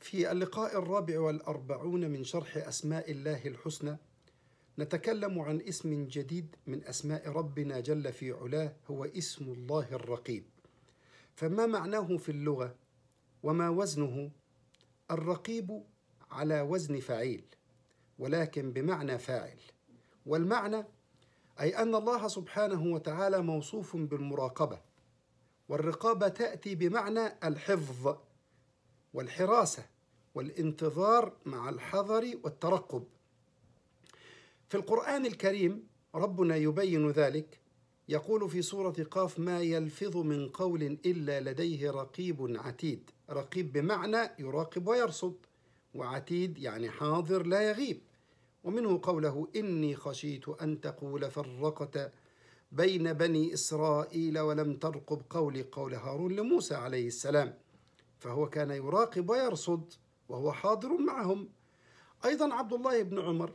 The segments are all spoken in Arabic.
في اللقاء الرابع والأربعون من شرح أسماء الله الحسنى نتكلم عن اسم جديد من أسماء ربنا جل في علاه هو اسم الله الرقيب فما معناه في اللغة وما وزنه الرقيب على وزن فعيل ولكن بمعنى فاعل والمعنى أي أن الله سبحانه وتعالى موصوف بالمراقبة والرقابة تأتي بمعنى الحفظ والحراسة والانتظار مع الحذر والترقب في القرآن الكريم ربنا يبين ذلك يقول في سورة قاف ما يلفظ من قول إلا لديه رقيب عتيد رقيب بمعنى يراقب ويرصد وعتيد يعني حاضر لا يغيب ومنه قوله إني خشيت أن تقول فرقت بين بني إسرائيل ولم ترقب قولي قول هارون لموسى عليه السلام فهو كان يراقب ويرصد وهو حاضر معهم أيضا عبد الله بن عمر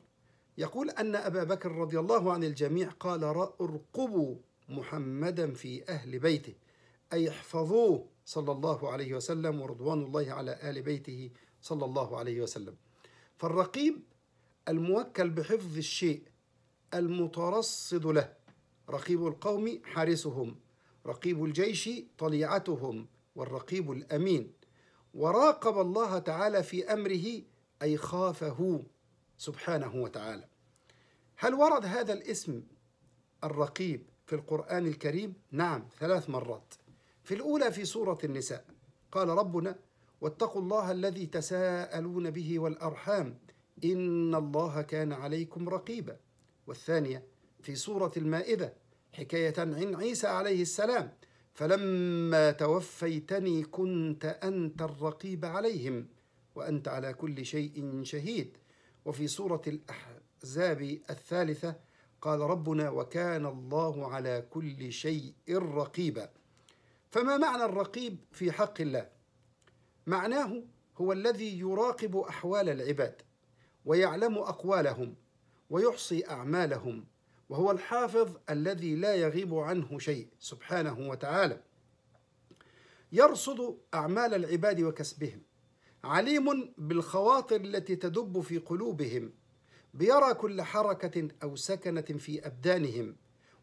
يقول أن أبا بكر رضي الله عن الجميع قال ارقبوا محمدا في أهل بيته أي احفظوه صلى الله عليه وسلم ورضوان الله على آل بيته صلى الله عليه وسلم فالرقيب الموكل بحفظ الشيء المترصد له رقيب القوم حارسهم رقيب الجيش طليعتهم والرقيب الامين وراقب الله تعالى في امره اي خافه سبحانه وتعالى هل ورد هذا الاسم الرقيب في القران الكريم نعم ثلاث مرات في الاولى في سوره النساء قال ربنا واتقوا الله الذي تساءلون به والارحام ان الله كان عليكم رقيبا والثانيه في سوره المائده حكايه عن عيسى عليه السلام فلما توفيتني كنت انت الرقيب عليهم وانت على كل شيء شهيد وفي سوره الاحزاب الثالثه قال ربنا وكان الله على كل شيء رقيبا فما معنى الرقيب في حق الله معناه هو الذي يراقب احوال العباد ويعلم اقوالهم ويحصي اعمالهم وهو الحافظ الذي لا يغيب عنه شيء سبحانه وتعالى يرصد اعمال العباد وكسبهم عليم بالخواطر التي تدب في قلوبهم بيرى كل حركه او سكنه في ابدانهم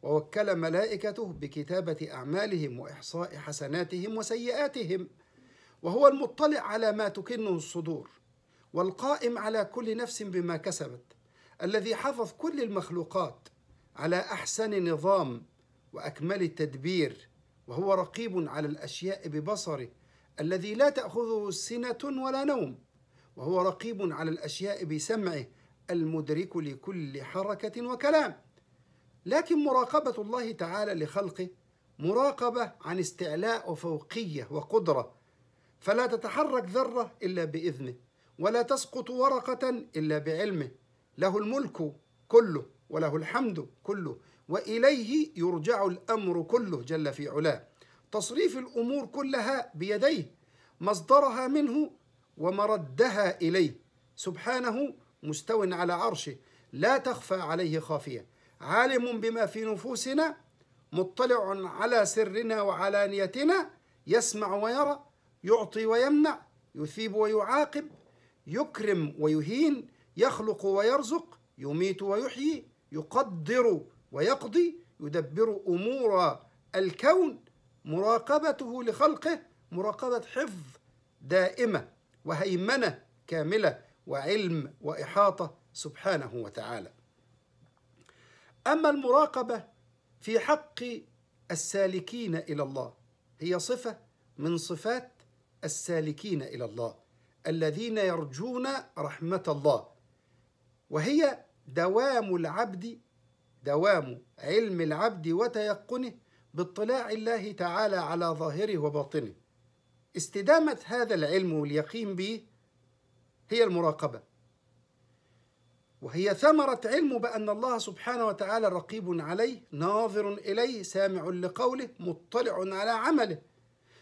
ووكل ملائكته بكتابه اعمالهم واحصاء حسناتهم وسيئاتهم وهو المطلع على ما تكنه الصدور والقائم على كل نفس بما كسبت الذي حفظ كل المخلوقات على احسن نظام واكمل تدبير وهو رقيب على الاشياء ببصره الذي لا تاخذه سنه ولا نوم وهو رقيب على الاشياء بسمعه المدرك لكل حركه وكلام لكن مراقبه الله تعالى لخلقه مراقبه عن استعلاء وفوقيه وقدره فلا تتحرك ذره الا باذنه ولا تسقط ورقه الا بعلمه له الملك كله وله الحمد كله واليه يرجع الامر كله جل في علاه تصريف الامور كلها بيديه مصدرها منه ومردها اليه سبحانه مستو على عرشه لا تخفى عليه خافيه عالم بما في نفوسنا مطلع على سرنا وعلانيتنا يسمع ويرى يعطي ويمنع يثيب ويعاقب يكرم ويهين يخلق ويرزق يميت ويحيي يقدر ويقضي يدبر أمور الكون مراقبته لخلقه مراقبة حفظ دائمة وهيمنة كاملة وعلم وإحاطة سبحانه وتعالى أما المراقبة في حق السالكين إلى الله هي صفة من صفات السالكين إلى الله الذين يرجون رحمة الله وهي دوام العبد دوام علم العبد وتيقنه باطلاع الله تعالى على ظاهره وباطنه استدامة هذا العلم واليقين به هي المراقبة وهي ثمرة علمه بأن الله سبحانه وتعالى رقيب عليه ناظر إليه سامع لقوله مطلع على عمله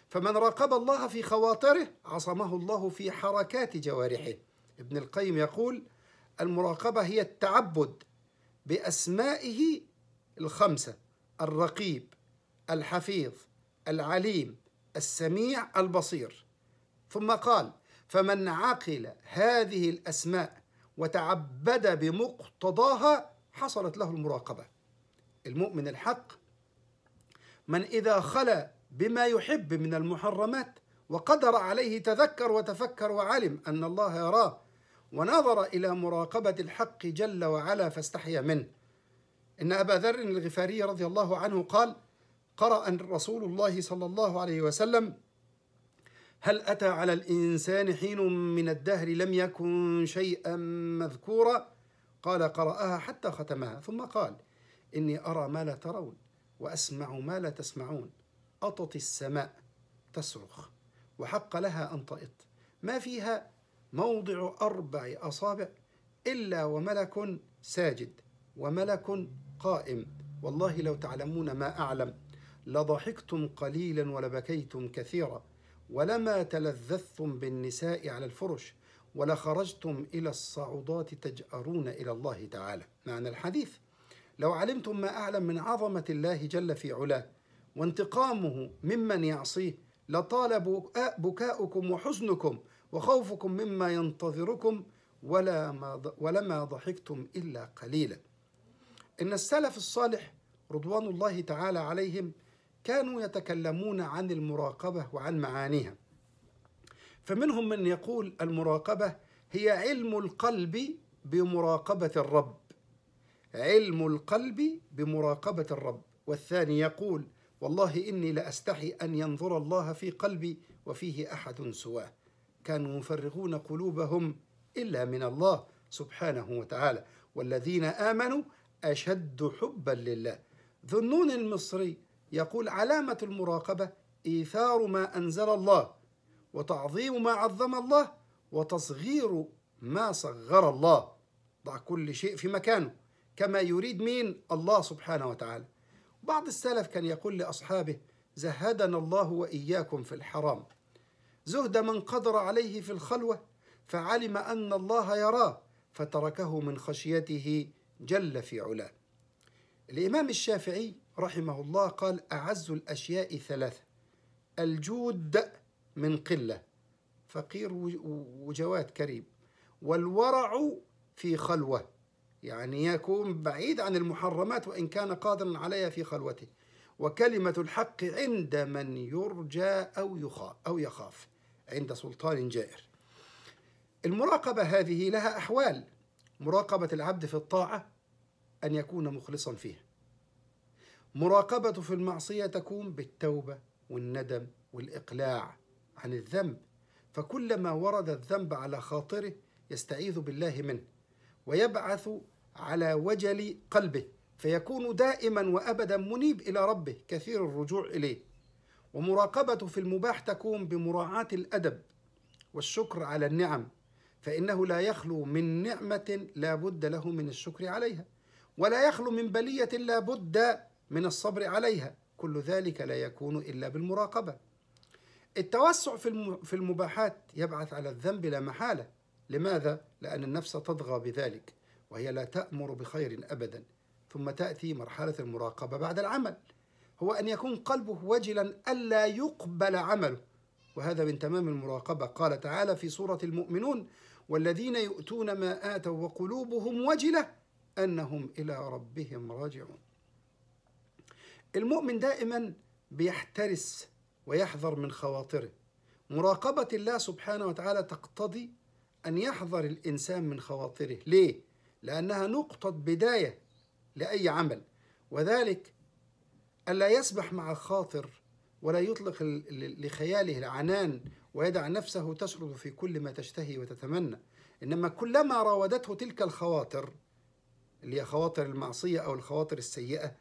فمن راقب الله في خواطره عصمه الله في حركات جوارحه ابن القيم يقول المراقبة هي التعبد بأسمائه الخمسة الرقيب الحفيظ العليم السميع البصير ثم قال فمن عقل هذه الأسماء وتعبد بمقتضاها حصلت له المراقبة المؤمن الحق من إذا خلا بما يحب من المحرمات وقدر عليه تذكر وتفكر وعلم أن الله يراه ونظر إلى مراقبة الحق جل وعلا فاستحيا منه إن أبا ذر الغفاري رضي الله عنه قال قرأ رسول الله صلى الله عليه وسلم هل أتى على الإنسان حين من الدهر لم يكن شيئا مذكورا قال قرأها حتى ختمها ثم قال إني أرى ما لا ترون وأسمع ما لا تسمعون أطت السماء تصرخ وحق لها أن طئت ما فيها موضع أربع أصابع إلا وملك ساجد وملك قائم والله لو تعلمون ما أعلم لضحكتم قليلا ولبكيتم كثيرا ولما تلذذتم بالنساء على الفرش ولخرجتم إلى الصعودات تجأرون إلى الله تعالى معنى الحديث لو علمتم ما أعلم من عظمة الله جل في علاه وانتقامه ممن يعصيه لطال بكاؤكم وحزنكم وخوفكم مما ينتظركم ولا ما ولما ضحكتم إلا قليلا إن السلف الصالح رضوان الله تعالى عليهم كانوا يتكلمون عن المراقبة وعن معانيها فمنهم من يقول المراقبة هي علم القلب بمراقبة الرب علم القلب بمراقبة الرب والثاني يقول والله إني لأستحي أن ينظر الله في قلبي وفيه أحد سواه كانوا يفرغون قلوبهم إلا من الله سبحانه وتعالى والذين آمنوا أشد حبا لله ذنون المصري يقول علامة المراقبة إيثار ما أنزل الله وتعظيم ما عظم الله وتصغير ما صغر الله ضع كل شيء في مكانه كما يريد مين الله سبحانه وتعالى بعض السلف كان يقول لأصحابه زهدنا الله وإياكم في الحرام زهد من قدر عليه في الخلوة فعلم أن الله يراه فتركه من خشيته جل في علاه الإمام الشافعي رحمه الله قال أعز الأشياء ثلاثة الجود من قلة فقير وجواد كريم والورع في خلوة يعني يكون بعيد عن المحرمات وإن كان قادرا عليها في خلوته وكلمة الحق عند من يرجى أو يخاف أو يخاف عند سلطان جائر المراقبة هذه لها أحوال مراقبة العبد في الطاعة أن يكون مخلصا فيها مراقبته في المعصية تكون بالتوبة والندم والإقلاع عن الذنب فكلما ورد الذنب على خاطره يستعيذ بالله منه ويبعث على وجل قلبه فيكون دائما وابدا منيب الى ربه كثير الرجوع اليه ومراقبته في المباح تكون بمراعاة الأدب والشكر على النعم فإنه لا يخلو من نعمة لا بد له من الشكر عليها ولا يخلو من بلية لا بد من الصبر عليها كل ذلك لا يكون إلا بالمراقبة التوسع في المباحات يبعث على الذنب لا محالة لماذا؟ لأن النفس تطغى بذلك وهي لا تأمر بخير أبدا ثم تأتي مرحلة المراقبة بعد العمل هو أن يكون قلبه وجلا ألا يقبل عمله وهذا من تمام المراقبة قال تعالى في سورة المؤمنون والذين يؤتون ما آتوا وقلوبهم وجلة أنهم إلى ربهم راجعون المؤمن دائما بيحترس ويحذر من خواطره مراقبة الله سبحانه وتعالى تقتضي أن يحذر الإنسان من خواطره ليه؟ لأنها نقطة بداية لأي عمل وذلك ألا يسبح مع الخاطر ولا يطلق لخياله العنان ويدع نفسه تسرد في كل ما تشتهي وتتمنى إنما كلما راودته تلك الخواطر اللي هي خواطر المعصية أو الخواطر السيئة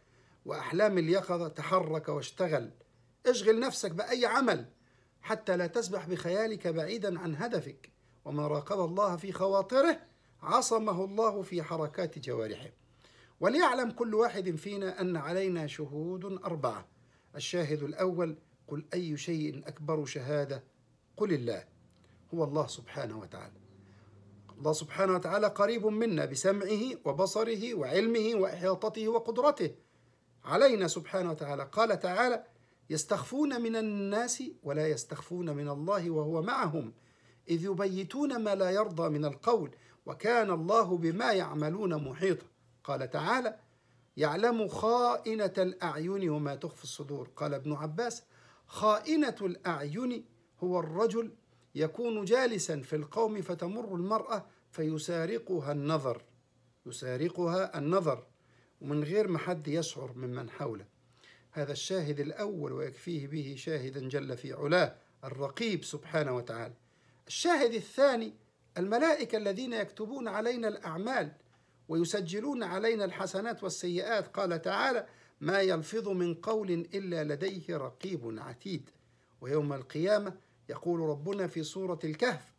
وأحلام اليقظة تحرك واشتغل اشغل نفسك بأي عمل حتى لا تسبح بخيالك بعيدا عن هدفك ومن راقب الله في خواطره عصمه الله في حركات جوارحه وليعلم كل واحد فينا أن علينا شهود أربعة الشاهد الأول قل أي شيء أكبر شهادة قل الله هو الله سبحانه وتعالى الله سبحانه وتعالى قريب منا بسمعه وبصره وعلمه وإحاطته وقدرته علينا سبحانه وتعالى قال تعالى يستخفون من الناس ولا يستخفون من الله وهو معهم إذ يبيتون ما لا يرضى من القول وكان الله بما يعملون محيطا قال تعالى يعلم خائنة الأعين وما تخفي الصدور قال ابن عباس خائنة الأعين هو الرجل يكون جالسا في القوم فتمر المرأة فيسارقها النظر يسارقها النظر ومن غير ما حد يشعر ممن حوله هذا الشاهد الأول ويكفيه به شاهدا جل في علاه الرقيب سبحانه وتعالى الشاهد الثاني الملائكة الذين يكتبون علينا الأعمال ويسجلون علينا الحسنات والسيئات قال تعالى ما يلفظ من قول الا لديه رقيب عتيد ويوم القيامه يقول ربنا في سوره الكهف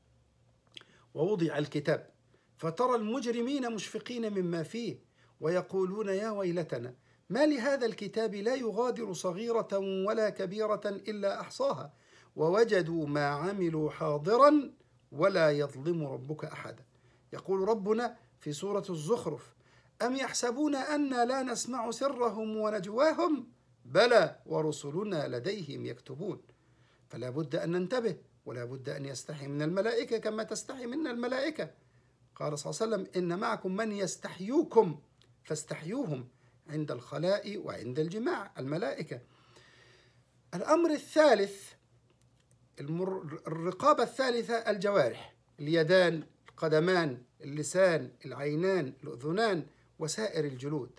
ووضع الكتاب فترى المجرمين مشفقين مما فيه ويقولون يا ويلتنا ما لهذا الكتاب لا يغادر صغيره ولا كبيره الا احصاها ووجدوا ما عملوا حاضرا ولا يظلم ربك احدا يقول ربنا في سورة الزخرف أم يحسبون أنا لا نسمع سرهم ونجواهم بلى ورسلنا لديهم يكتبون فلا بد أن ننتبه ولا بد أن يستحي من الملائكة كما تستحي منا الملائكة قال صلى الله عليه وسلم إن معكم من يستحيوكم فاستحيوهم عند الخلاء وعند الجماع الملائكة الأمر الثالث المر... الرقابة الثالثة الجوارح اليدان القدمان اللسان العينان الأذنان وسائر الجلود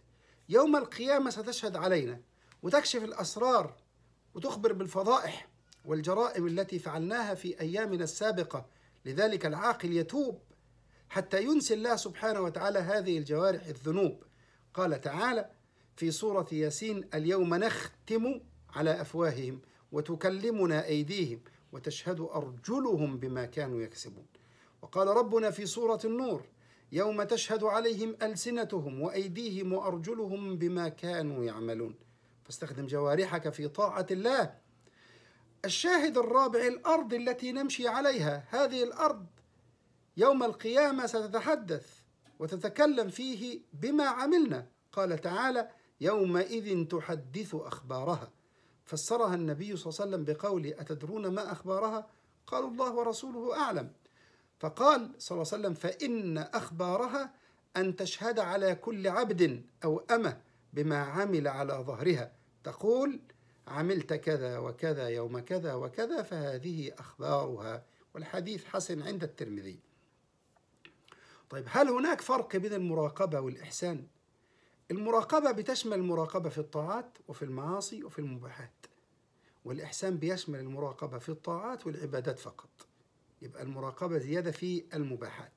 يوم القيامة ستشهد علينا وتكشف الأسرار وتخبر بالفضائح والجرائم التي فعلناها في أيامنا السابقة لذلك العاقل يتوب حتى ينسي الله سبحانه وتعالى هذه الجوارح الذنوب قال تعالى في سورة ياسين اليوم نختم على أفواههم وتكلمنا أيديهم وتشهد أرجلهم بما كانوا يكسبون وقال ربنا في سورة النور يوم تشهد عليهم ألسنتهم وأيديهم وأرجلهم بما كانوا يعملون فاستخدم جوارحك في طاعة الله الشاهد الرابع الأرض التي نمشي عليها هذه الأرض يوم القيامة ستتحدث وتتكلم فيه بما عملنا قال تعالى يومئذ تحدث أخبارها فسرها النبي صلى الله عليه وسلم بقول أتدرون ما أخبارها قالوا الله ورسوله أعلم فقال صلى الله عليه وسلم فإن أخبارها أن تشهد على كل عبد أو أمة بما عمل على ظهرها تقول عملت كذا وكذا يوم كذا وكذا فهذه أخبارها والحديث حسن عند الترمذي طيب هل هناك فرق بين المراقبة والإحسان؟ المراقبة بتشمل المراقبة في الطاعات وفي المعاصي وفي المباحات والإحسان بيشمل المراقبة في الطاعات والعبادات فقط يبقى المراقبة زيادة في المباحات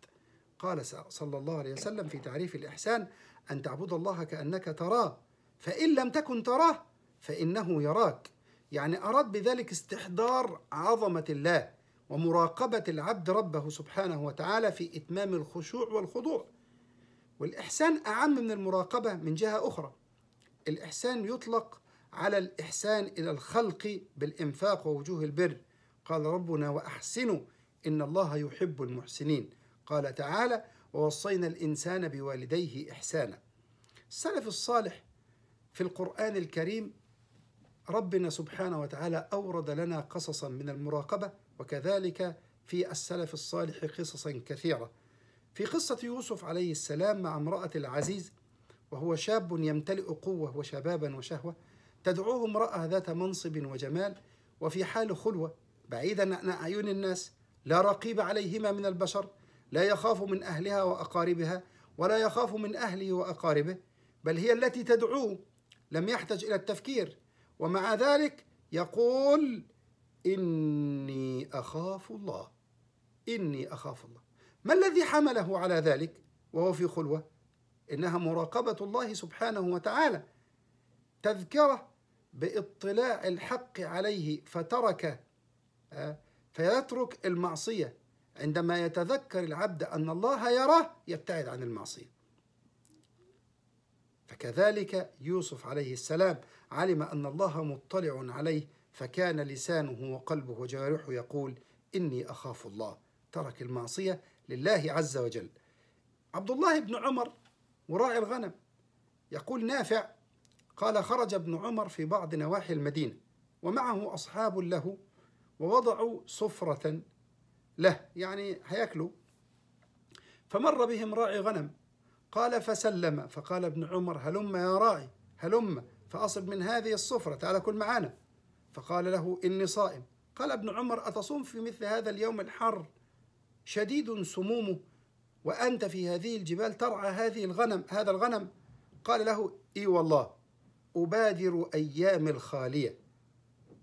قال صلى الله عليه وسلم في تعريف الإحسان أن تعبد الله كأنك تراه فإن لم تكن تراه فإنه يراك يعني أراد بذلك استحضار عظمة الله ومراقبة العبد ربه سبحانه وتعالى في إتمام الخشوع والخضوع والإحسان أعم من المراقبة من جهة أخرى الإحسان يطلق على الإحسان إلى الخلق بالإنفاق ووجوه البر قال ربنا وأحسنوا إن الله يحب المحسنين قال تعالى ووصينا الإنسان بوالديه إحسانا السلف الصالح في القرآن الكريم ربنا سبحانه وتعالى أورد لنا قصصا من المراقبة وكذلك في السلف الصالح قصصا كثيرة في قصة يوسف عليه السلام مع امرأة العزيز وهو شاب يمتلئ قوة وشبابا وشهوة تدعوه امرأة ذات منصب وجمال وفي حال خلوة بعيدا عن أعين الناس لا رقيب عليهما من البشر لا يخاف من أهلها وأقاربها ولا يخاف من أهله وأقاربه بل هي التي تدعوه لم يحتج إلى التفكير ومع ذلك يقول إني أخاف الله إني أخاف الله ما الذي حمله على ذلك وهو في خلوة إنها مراقبة الله سبحانه وتعالى تذكرة باطلاع الحق عليه فترك آه، فيترك المعصية عندما يتذكر العبد أن الله يراه يبتعد عن المعصية فكذلك يوسف عليه السلام علم أن الله مطلع عليه فكان لسانه وقلبه وجوارحه يقول إني أخاف الله ترك المعصية لله عز وجل عبد الله بن عمر وراعي الغنم يقول نافع قال خرج ابن عمر في بعض نواحي المدينة ومعه أصحاب له ووضعوا صفرة له يعني هياكلوا فمر بهم راعي غنم قال فسلم فقال ابن عمر هلم يا راعي هلم فأصب من هذه الصفرة تعال كل معانا فقال له إني صائم قال ابن عمر أتصوم في مثل هذا اليوم الحر شديد سمومه وأنت في هذه الجبال ترعى هذه الغنم هذا الغنم قال له إي والله أبادر أيام الخالية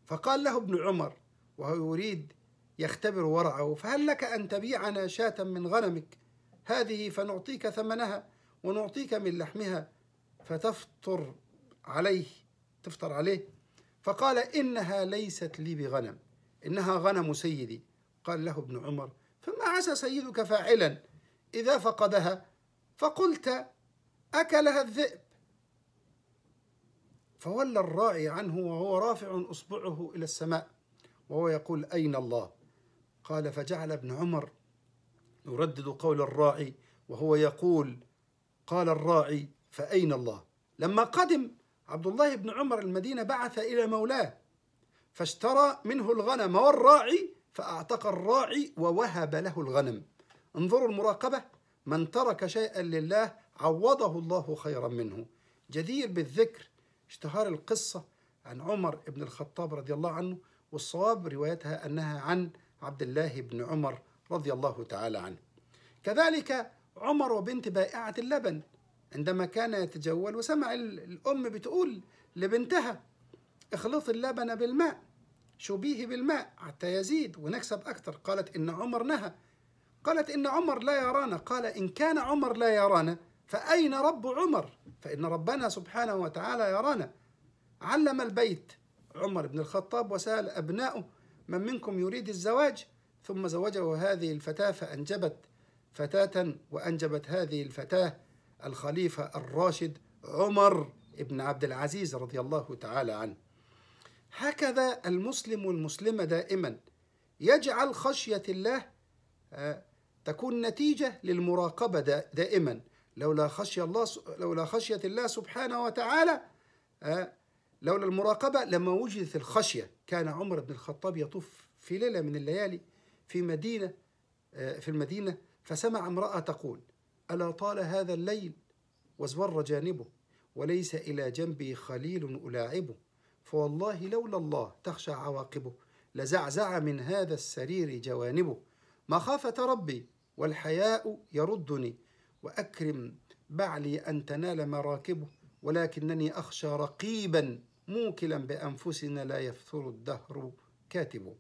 فقال له ابن عمر وهو يريد يختبر ورعه فهل لك أن تبيعنا شاة من غنمك هذه فنعطيك ثمنها ونعطيك من لحمها فتفطر عليه تفطر عليه فقال إنها ليست لي بغنم إنها غنم سيدي قال له ابن عمر فما عسى سيدك فاعلا إذا فقدها فقلت أكلها الذئب فولى الراعي عنه وهو رافع إصبعه إلى السماء وهو يقول أين الله قال فجعل ابن عمر يردد قول الراعي وهو يقول قال الراعي فأين الله لما قدم عبد الله بن عمر المدينة بعث إلى مولاه فاشترى منه الغنم والراعي فأعتق الراعي ووهب له الغنم انظروا المراقبة من ترك شيئا لله عوضه الله خيرا منه جدير بالذكر اشتهار القصة عن عمر بن الخطاب رضي الله عنه والصواب روايتها أنها عن عبد الله بن عمر رضي الله تعالى عنه كذلك عمر وبنت بائعة اللبن عندما كان يتجول وسمع الأم بتقول لبنتها اخلط اللبن بالماء شبيه بالماء حتى يزيد ونكسب أكثر قالت إن عمر نهى قالت إن عمر لا يرانا قال إن كان عمر لا يرانا فأين رب عمر فإن ربنا سبحانه وتعالى يرانا علم البيت عمر بن الخطاب وسأل أبناؤه من منكم يريد الزواج ثم زوجه هذه الفتاة فأنجبت فتاة وأنجبت هذه الفتاة الخليفة الراشد عمر بن عبد العزيز رضي الله تعالى عنه هكذا المسلم والمسلمة دائما يجعل خشية الله آه، تكون نتيجة للمراقبة دائما لولا خشية الله لولا خشية الله سبحانه وتعالى آه، لولا المراقبة لما وجدت الخشية كان عمر بن الخطاب يطوف في ليلة من الليالي في مدينة آه، في المدينة فسمع امرأة تقول ألا طال هذا الليل وازور جانبه وليس إلى جنبي خليل ألاعبه فوالله لولا الله تخشى عواقبه لزعزع من هذا السرير جوانبه مخافة ربي والحياء يردني وأكرم بعلي أن تنال مراكبه ولكنني أخشى رقيبا موكلا بأنفسنا لا يفثر الدهر كاتب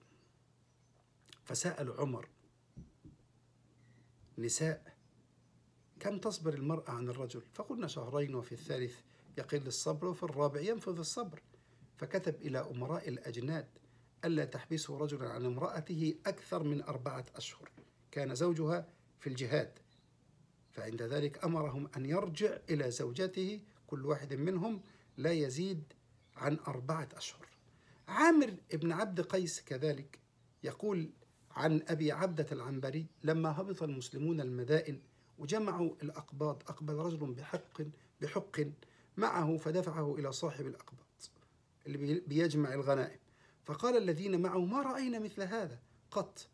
فسأل عمر نساء كم تصبر المرأة عن الرجل فقلنا شهرين وفي الثالث يقل الصبر وفي الرابع ينفذ الصبر فكتب إلى أمراء الأجناد ألا تحبسوا رجلا عن امرأته أكثر من أربعة أشهر كان زوجها في الجهاد فعند ذلك أمرهم أن يرجع إلى زوجته كل واحد منهم لا يزيد عن أربعة أشهر عامر بن عبد قيس كذلك يقول عن أبي عبدة العنبري لما هبط المسلمون المدائن وجمعوا الأقباط أقبل رجل بحق بحق معه فدفعه إلى صاحب الأقباط اللي بيجمع الغنائم فقال الذين معه ما رأينا مثل هذا قط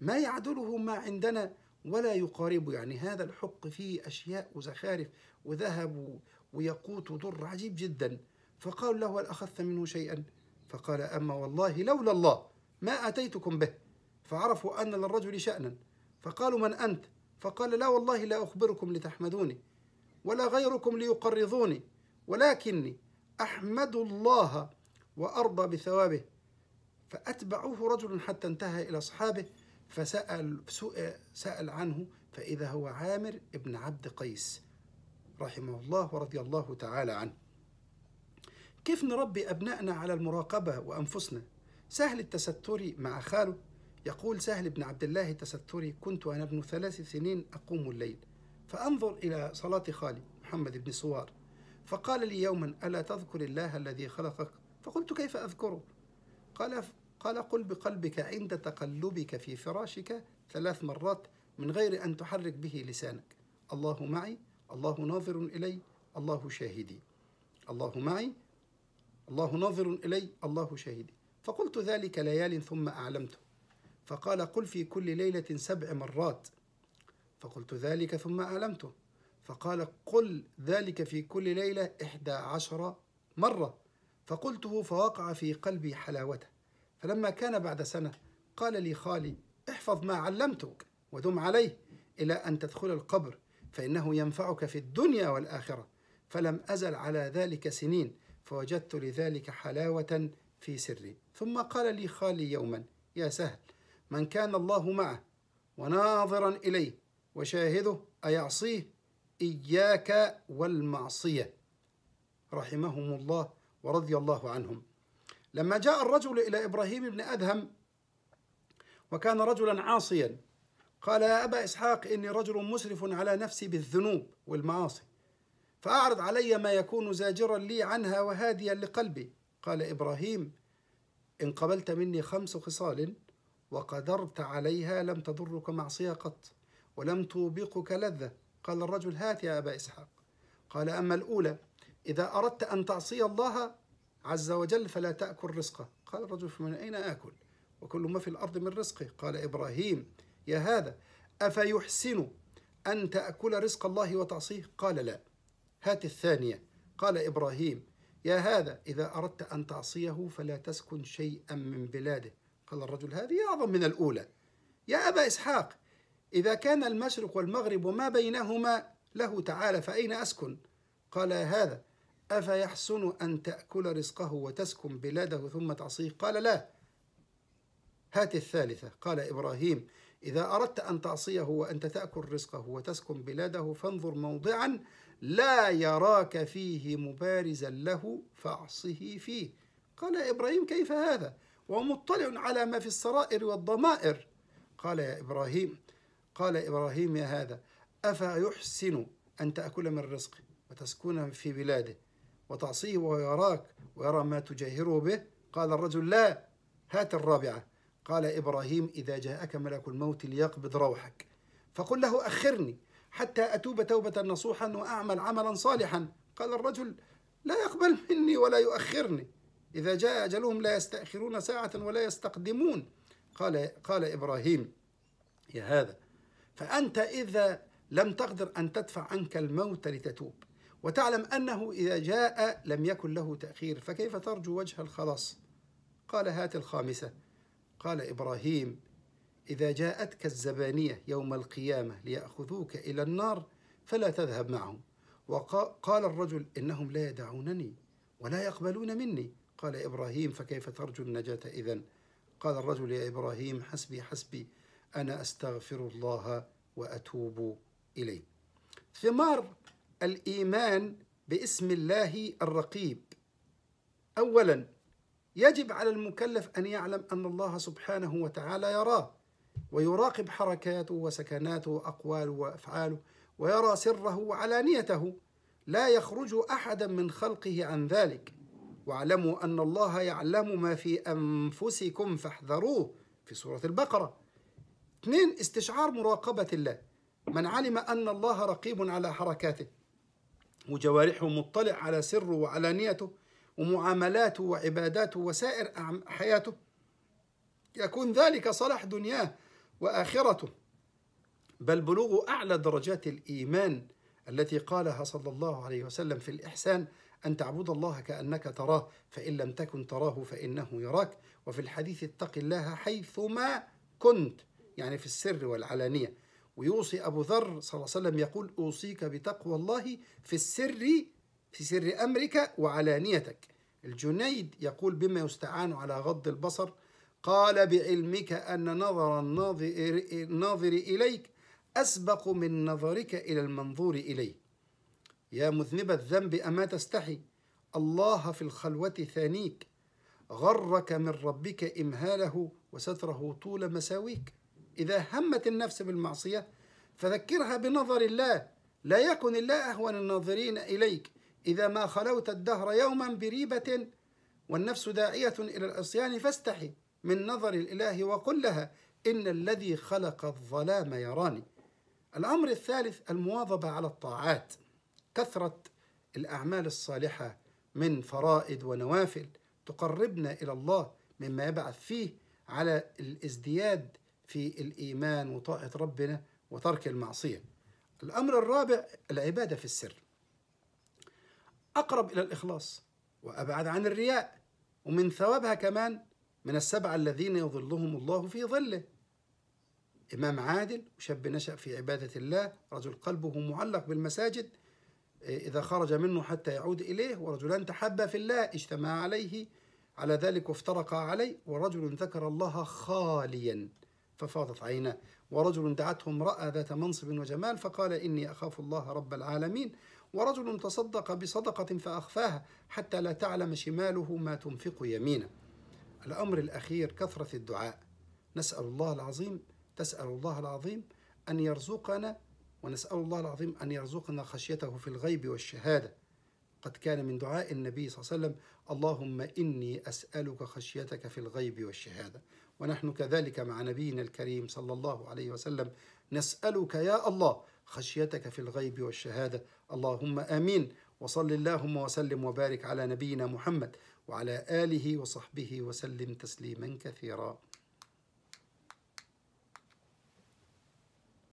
ما يعدله ما عندنا ولا يقارب يعني هذا الحق فيه أشياء وزخارف وذهب ويقوت ودر عجيب جدا فقالوا له هل أخذت منه شيئا فقال أما والله لولا الله ما أتيتكم به فعرفوا أن للرجل شأنا فقالوا من أنت فقال لا والله لا أخبركم لتحمدوني ولا غيركم ليقرضوني ولكني أحمد الله وأرضى بثوابه فأتبعوه رجل حتى انتهى إلى أصحابه فسأل سأل عنه فإذا هو عامر ابن عبد قيس رحمه الله ورضي الله تعالى عنه كيف نربي أبنائنا على المراقبة وأنفسنا سهل التستري مع خاله يقول سهل بن عبد الله التستري كنت أنا ابن ثلاث سنين أقوم الليل فأنظر إلى صلاة خالي محمد بن سوار فقال لي يوما ألا تذكر الله الذي خلقك فقلت كيف أذكره قال قال قل بقلبك عند تقلبك في فراشك ثلاث مرات من غير أن تحرك به لسانك الله معي الله ناظر إلي الله شاهدي الله معي الله ناظر إلي الله شاهدي فقلت ذلك ليال ثم أعلمته فقال قل في كل ليلة سبع مرات فقلت ذلك ثم أعلمته فقال قل ذلك في كل ليلة إحدى عشر مرة فقلته فوقع في قلبي حلاوته فلما كان بعد سنة قال لي خالي احفظ ما علمتك ودم عليه إلى أن تدخل القبر فإنه ينفعك في الدنيا والآخرة فلم أزل على ذلك سنين فوجدت لذلك حلاوة في سري ثم قال لي خالي يوما يا سهل من كان الله معه وناظرا إليه وشاهده أيعصيه إياك والمعصية رحمهم الله ورضي الله عنهم لما جاء الرجل إلى إبراهيم بن أدهم وكان رجلا عاصيا قال يا أبا إسحاق إني رجل مسرف على نفسي بالذنوب والمعاصي فأعرض علي ما يكون زاجرا لي عنها وهاديا لقلبي قال إبراهيم إن قبلت مني خمس خصال وقدرت عليها لم تضرك معصية قط ولم توبقك لذة قال الرجل هات يا أبا إسحاق قال أما الأولى إذا أردت أن تعصي الله عز وجل فلا تأكل رزقه قال الرجل فمن أين آكل وكل ما في الأرض من رزقه قال إبراهيم يا هذا أفيحسن أن تأكل رزق الله وتعصيه قال لا هات الثانية قال إبراهيم يا هذا إذا أردت أن تعصيه فلا تسكن شيئا من بلاده قال الرجل هذه أعظم من الأولى يا أبا إسحاق إذا كان المشرق والمغرب وما بينهما له تعالى فأين أسكن قال يا هذا أفيحسن أن تأكل رزقه وتسكن بلاده ثم تعصيه قال لا هات الثالثة قال إبراهيم إذا أردت أن تعصيه وأنت تأكل رزقه وتسكن بلاده فانظر موضعا لا يراك فيه مبارزا له فاعصه فيه قال يا إبراهيم كيف هذا ومطلع على ما في السرائر والضمائر قال يا إبراهيم قال إبراهيم يا هذا أفيحسن أن تأكل من رزقه وتسكن في بلاده وتعصيه ويراك ويرى ما تجاهره به قال الرجل لا هات الرابعة قال إبراهيم إذا جاءك ملك الموت ليقبض روحك فقل له أخرني حتى أتوب توبة نصوحا وأعمل عملا صالحا قال الرجل لا يقبل مني ولا يؤخرني إذا جاء أجلهم لا يستأخرون ساعة ولا يستقدمون قال, قال إبراهيم يا هذا فأنت إذا لم تقدر أن تدفع عنك الموت لتتوب وتعلم أنه إذا جاء لم يكن له تأخير فكيف ترجو وجه الخلاص قال هات الخامسة قال إبراهيم إذا جاءتك الزبانية يوم القيامة ليأخذوك إلى النار فلا تذهب معهم وقال الرجل إنهم لا يدعونني ولا يقبلون مني قال إبراهيم فكيف ترجو النجاة إذا قال الرجل يا إبراهيم حسبي حسبي أنا أستغفر الله وأتوب إليه ثمار الإيمان باسم الله الرقيب أولا يجب على المكلف أن يعلم أن الله سبحانه وتعالى يراه ويراقب حركاته وسكناته وأقواله وأفعاله ويرى سره وعلانيته لا يخرج أحدا من خلقه عن ذلك واعلموا أن الله يعلم ما في أنفسكم فاحذروه في سورة البقرة اثنين استشعار مراقبة الله من علم أن الله رقيب على حركاته وجوارحه مطلع على سره وعلانيته ومعاملاته وعباداته وسائر حياته يكون ذلك صلاح دنياه واخرته بل بلوغ اعلى درجات الايمان التي قالها صلى الله عليه وسلم في الاحسان ان تعبد الله كانك تراه فان لم تكن تراه فانه يراك وفي الحديث اتق الله حيثما كنت يعني في السر والعلانيه ويوصي ابو ذر صلى الله عليه وسلم يقول اوصيك بتقوى الله في السر في سر امرك وعلانيتك الجنيد يقول بما يستعان على غض البصر قال بعلمك أن نظر الناظر إليك أسبق من نظرك إلى المنظور إليه يا مذنب الذنب أما تستحي الله في الخلوة ثانيك غرك من ربك إمهاله وستره طول مساويك إذا همت النفس بالمعصية فذكرها بنظر الله لا يكن الله أهون الناظرين إليك إذا ما خلوت الدهر يوما بريبة والنفس داعية إلى العصيان فاستحي من نظر الإله وقل لها إن الذي خلق الظلام يراني الأمر الثالث المواظبة على الطاعات كثرة الأعمال الصالحة من فرائد ونوافل تقربنا إلى الله مما يبعث فيه على الازدياد في الإيمان وطاعة ربنا وترك المعصية الأمر الرابع العبادة في السر أقرب إلى الإخلاص وأبعد عن الرياء ومن ثوابها كمان من السبعة الذين يظلهم الله في ظله إمام عادل وشاب نشأ في عبادة الله رجل قلبه معلق بالمساجد إيه، إذا خرج منه حتى يعود إليه ورجلان تحبا في الله اجتمعا عليه على ذلك وافترقا عليه ورجل ذكر الله خاليا ففاضت عيناه ورجل دعته امرأة ذات منصب وجمال فقال إني أخاف الله رب العالمين ورجل تصدق بصدقة فأخفاها حتى لا تعلم شماله ما تنفق يمينه الأمر الأخير كثرة الدعاء نسأل الله العظيم تسأل الله العظيم أن يرزقنا ونسأل الله العظيم أن يرزقنا خشيته في الغيب والشهادة قد كان من دعاء النبي صلى الله عليه وسلم اللهم إني أسألك خشيتك في الغيب والشهادة ونحن كذلك مع نبينا الكريم صلى الله عليه وسلم نسألك يا الله خشيتك في الغيب والشهادة اللهم آمين وصل اللهم وسلم وبارك على نبينا محمد وعلى اله وصحبه وسلم تسليما كثيرا